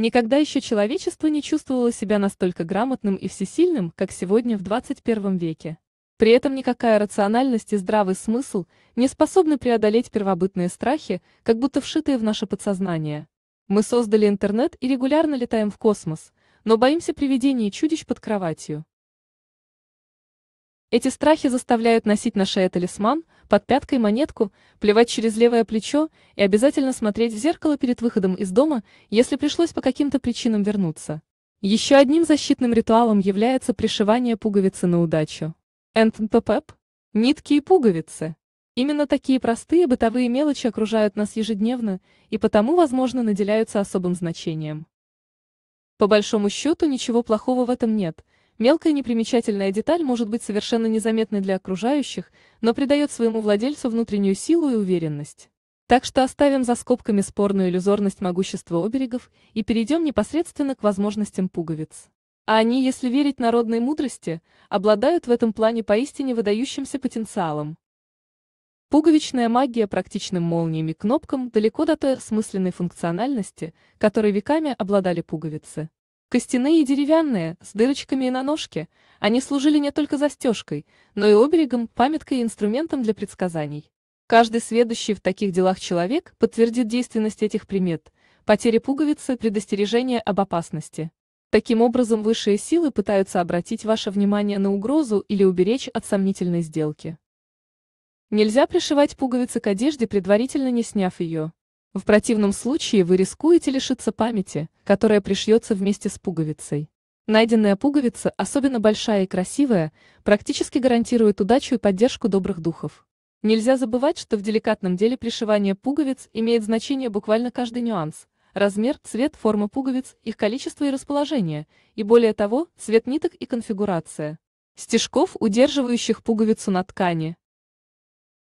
Никогда еще человечество не чувствовало себя настолько грамотным и всесильным, как сегодня в 21 веке. При этом никакая рациональность и здравый смысл не способны преодолеть первобытные страхи, как будто вшитые в наше подсознание. Мы создали интернет и регулярно летаем в космос, но боимся привидений и чудищ под кроватью. Эти страхи заставляют носить на шее талисман – под пяткой монетку, плевать через левое плечо и обязательно смотреть в зеркало перед выходом из дома, если пришлось по каким-то причинам вернуться. Еще одним защитным ритуалом является пришивание пуговицы на удачу. Энтнппп? Нитки и пуговицы. Именно такие простые бытовые мелочи окружают нас ежедневно и потому, возможно, наделяются особым значением. По большому счету ничего плохого в этом нет – Мелкая непримечательная деталь может быть совершенно незаметной для окружающих, но придает своему владельцу внутреннюю силу и уверенность. Так что оставим за скобками спорную иллюзорность могущества оберегов и перейдем непосредственно к возможностям пуговиц. А они, если верить народной мудрости, обладают в этом плане поистине выдающимся потенциалом. Пуговичная магия практичным молниями кнопкам далеко до той осмысленной функциональности, которой веками обладали пуговицы. Костяные и деревянные, с дырочками и на ножке, они служили не только застежкой, но и оберегом, памяткой и инструментом для предсказаний. Каждый сведущий в таких делах человек подтвердит действенность этих примет, потери пуговицы, предостережение об опасности. Таким образом, высшие силы пытаются обратить ваше внимание на угрозу или уберечь от сомнительной сделки. Нельзя пришивать пуговицы к одежде, предварительно не сняв ее. В противном случае вы рискуете лишиться памяти, которая пришьется вместе с пуговицей. Найденная пуговица, особенно большая и красивая, практически гарантирует удачу и поддержку добрых духов. Нельзя забывать, что в деликатном деле пришивание пуговиц имеет значение буквально каждый нюанс – размер, цвет, форма пуговиц, их количество и расположение, и более того, цвет ниток и конфигурация. Стежков, удерживающих пуговицу на ткани,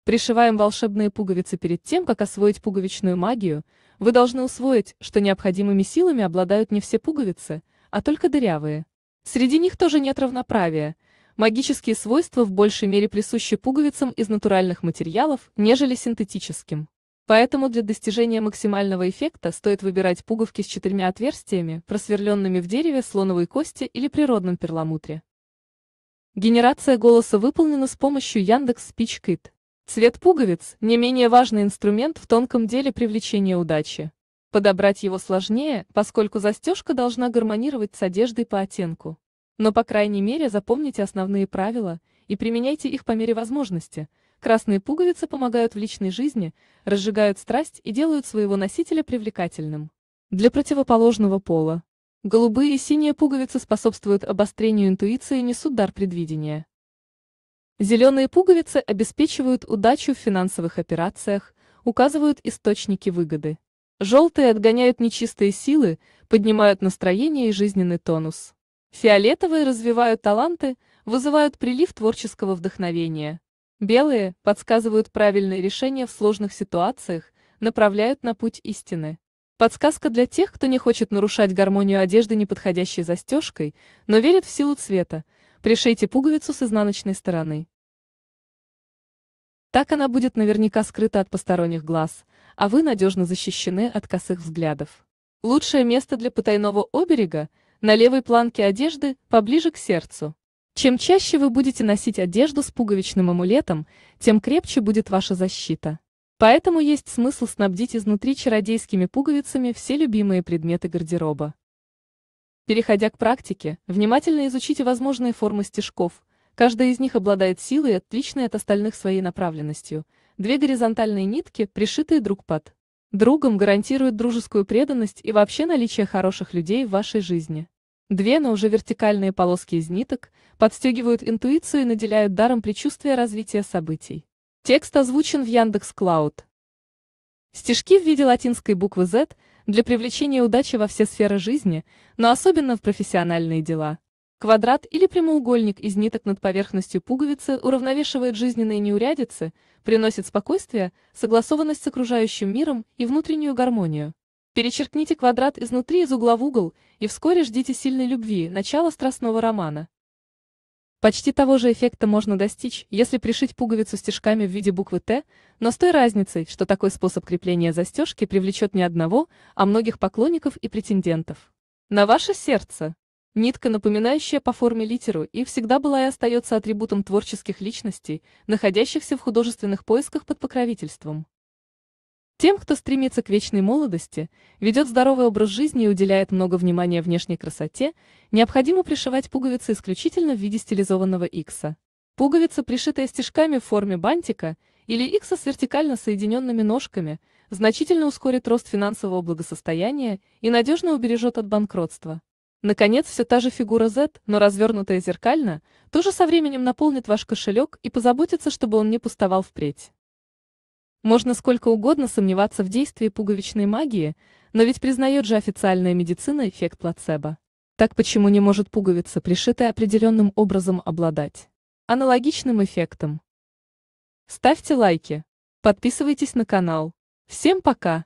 Пришиваем волшебные пуговицы перед тем, как освоить пуговичную магию, вы должны усвоить, что необходимыми силами обладают не все пуговицы, а только дырявые. Среди них тоже нет равноправия. Магические свойства в большей мере присущи пуговицам из натуральных материалов, нежели синтетическим. Поэтому для достижения максимального эффекта стоит выбирать пуговки с четырьмя отверстиями, просверленными в дереве, слоновой кости или природном перламутре. Генерация голоса выполнена с помощью Яндекс Спичкит. Цвет пуговиц – не менее важный инструмент в тонком деле привлечения удачи. Подобрать его сложнее, поскольку застежка должна гармонировать с одеждой по оттенку. Но по крайней мере запомните основные правила и применяйте их по мере возможности. Красные пуговицы помогают в личной жизни, разжигают страсть и делают своего носителя привлекательным. Для противоположного пола. Голубые и синие пуговицы способствуют обострению интуиции и несут дар предвидения. Зеленые пуговицы обеспечивают удачу в финансовых операциях, указывают источники выгоды. Желтые отгоняют нечистые силы, поднимают настроение и жизненный тонус. Фиолетовые развивают таланты, вызывают прилив творческого вдохновения. Белые подсказывают правильные решения в сложных ситуациях, направляют на путь истины. Подсказка для тех, кто не хочет нарушать гармонию одежды неподходящей застежкой, но верит в силу цвета, Пришейте пуговицу с изнаночной стороны. Так она будет наверняка скрыта от посторонних глаз, а вы надежно защищены от косых взглядов. Лучшее место для потайного оберега – на левой планке одежды, поближе к сердцу. Чем чаще вы будете носить одежду с пуговичным амулетом, тем крепче будет ваша защита. Поэтому есть смысл снабдить изнутри чародейскими пуговицами все любимые предметы гардероба. Переходя к практике, внимательно изучите возможные формы стежков. Каждая из них обладает силой, отличной от остальных своей направленностью. Две горизонтальные нитки, пришитые друг под другом, гарантируют дружескую преданность и вообще наличие хороших людей в вашей жизни. Две, но уже вертикальные полоски из ниток подстегивают интуицию и наделяют даром предчувствия развития событий. Текст озвучен в Яндекс.Клауд. Стишки в виде латинской буквы Z для привлечения удачи во все сферы жизни, но особенно в профессиональные дела. Квадрат или прямоугольник из ниток над поверхностью пуговицы уравновешивает жизненные неурядицы, приносит спокойствие, согласованность с окружающим миром и внутреннюю гармонию. Перечеркните квадрат изнутри из угла в угол и вскоре ждите сильной любви, начала страстного романа. Почти того же эффекта можно достичь, если пришить пуговицу стежками в виде буквы «Т», но с той разницей, что такой способ крепления застежки привлечет не одного, а многих поклонников и претендентов. На ваше сердце! Нитка, напоминающая по форме литеру, и всегда была и остается атрибутом творческих личностей, находящихся в художественных поисках под покровительством. Тем, кто стремится к вечной молодости, ведет здоровый образ жизни и уделяет много внимания внешней красоте, необходимо пришивать пуговицы исключительно в виде стилизованного икса. Пуговица, пришитая стежками в форме бантика или икса с вертикально соединенными ножками, значительно ускорит рост финансового благосостояния и надежно убережет от банкротства. Наконец, все та же фигура Z, но развернутая зеркально, тоже со временем наполнит ваш кошелек и позаботится, чтобы он не пустовал впредь. Можно сколько угодно сомневаться в действии пуговичной магии, но ведь признает же официальная медицина эффект плацебо. Так почему не может пуговица, пришитая определенным образом, обладать аналогичным эффектом? Ставьте лайки, подписывайтесь на канал. Всем пока!